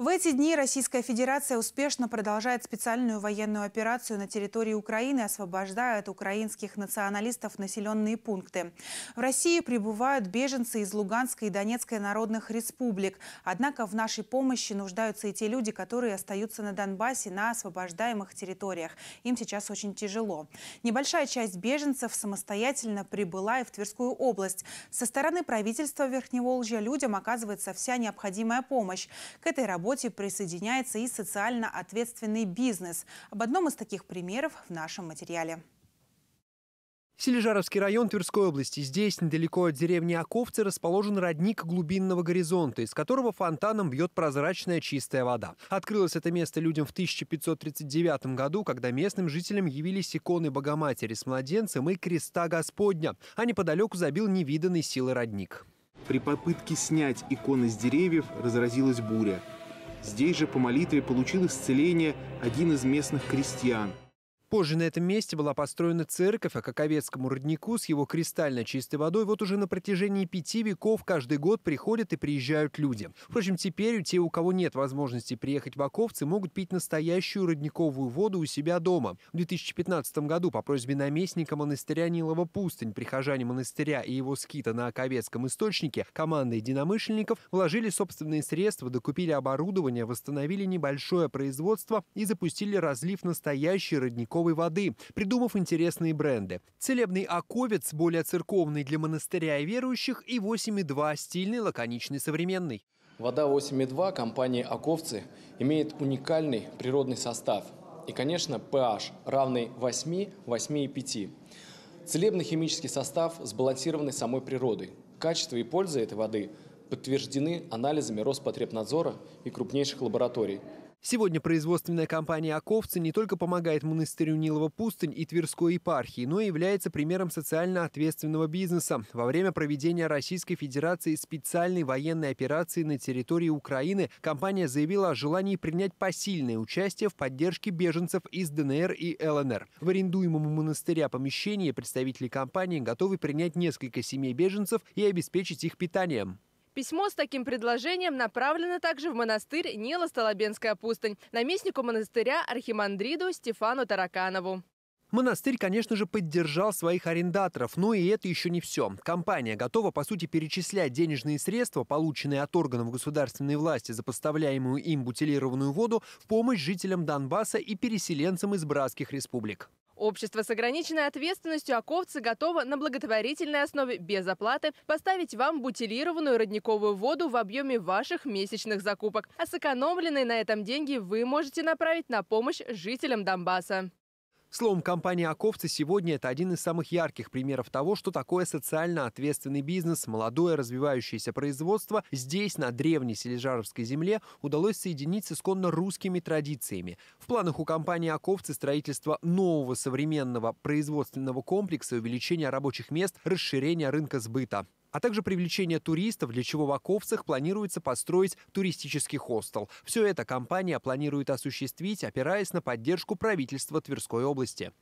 В эти дни Российская Федерация успешно продолжает специальную военную операцию на территории Украины, освобождая от украинских националистов населенные пункты. В России прибывают беженцы из Луганской и Донецкой народных республик. Однако в нашей помощи нуждаются и те люди, которые остаются на Донбассе на освобождаемых территориях. Им сейчас очень тяжело. Небольшая часть беженцев самостоятельно прибыла и в Тверскую область. Со стороны правительства Верхневолжья людям оказывается вся необходимая помощь. К этой работе работе присоединяется и социально ответственный бизнес. Об одном из таких примеров в нашем материале. Селижаровский район Тверской области. Здесь, недалеко от деревни Оковцы, расположен родник глубинного горизонта, из которого фонтаном бьет прозрачная чистая вода. Открылось это место людям в 1539 году, когда местным жителям явились иконы Богоматери с младенцем и креста Господня, а неподалеку забил невиданный силы родник. При попытке снять иконы с деревьев разразилась буря. Здесь же по молитве получил исцеление один из местных крестьян – Позже на этом месте была построена церковь, а к Оковецкому роднику с его кристально чистой водой вот уже на протяжении пяти веков каждый год приходят и приезжают люди. Впрочем, теперь те, у кого нет возможности приехать в Оковцы, могут пить настоящую родниковую воду у себя дома. В 2015 году по просьбе наместника монастыря Нилова Пустынь, прихожане монастыря и его скита на Оковецком источнике, команда единомышленников вложили собственные средства, докупили оборудование, восстановили небольшое производство и запустили разлив настоящей родниковой родниковой воды, придумав интересные бренды. Целебный оковец, более церковный для монастыря и верующих, и 8,2 стильный, лаконичный, современный. Вода 8,2 компании «Оковцы» имеет уникальный природный состав. И, конечно, pH равный 8, 8,5. Целебно-химический состав сбалансированный самой природой. Качество и польза этой воды подтверждены анализами Роспотребнадзора и крупнейших лабораторий – Сегодня производственная компания «Оковцы» не только помогает монастырю Нилова пустынь и Тверской епархии, но и является примером социально ответственного бизнеса. Во время проведения Российской Федерации специальной военной операции на территории Украины компания заявила о желании принять посильное участие в поддержке беженцев из ДНР и ЛНР. В арендуемом монастыря помещении представители компании готовы принять несколько семей беженцев и обеспечить их питанием. Письмо с таким предложением направлено также в монастырь Нело-Столобенская пустынь, наместнику монастыря Архимандриду Стефану Тараканову. Монастырь, конечно же, поддержал своих арендаторов, но и это еще не все. Компания готова, по сути, перечислять денежные средства, полученные от органов государственной власти за поставляемую им бутилированную воду, в помощь жителям Донбасса и переселенцам из братских республик. Общество с ограниченной ответственностью Аковцы готово на благотворительной основе без оплаты поставить вам бутилированную родниковую воду в объеме ваших месячных закупок. А сэкономленные на этом деньги вы можете направить на помощь жителям Донбасса. Словом, компания «Аковцы» сегодня – это один из самых ярких примеров того, что такое социально ответственный бизнес, молодое развивающееся производство здесь, на древней Сележаровской земле, удалось соединить с исконно русскими традициями. В планах у компании «Аковцы» строительство нового современного производственного комплекса, увеличение рабочих мест, расширение рынка сбыта а также привлечение туристов, для чего в Оковцах планируется построить туристический хостел. Все это компания планирует осуществить, опираясь на поддержку правительства Тверской области.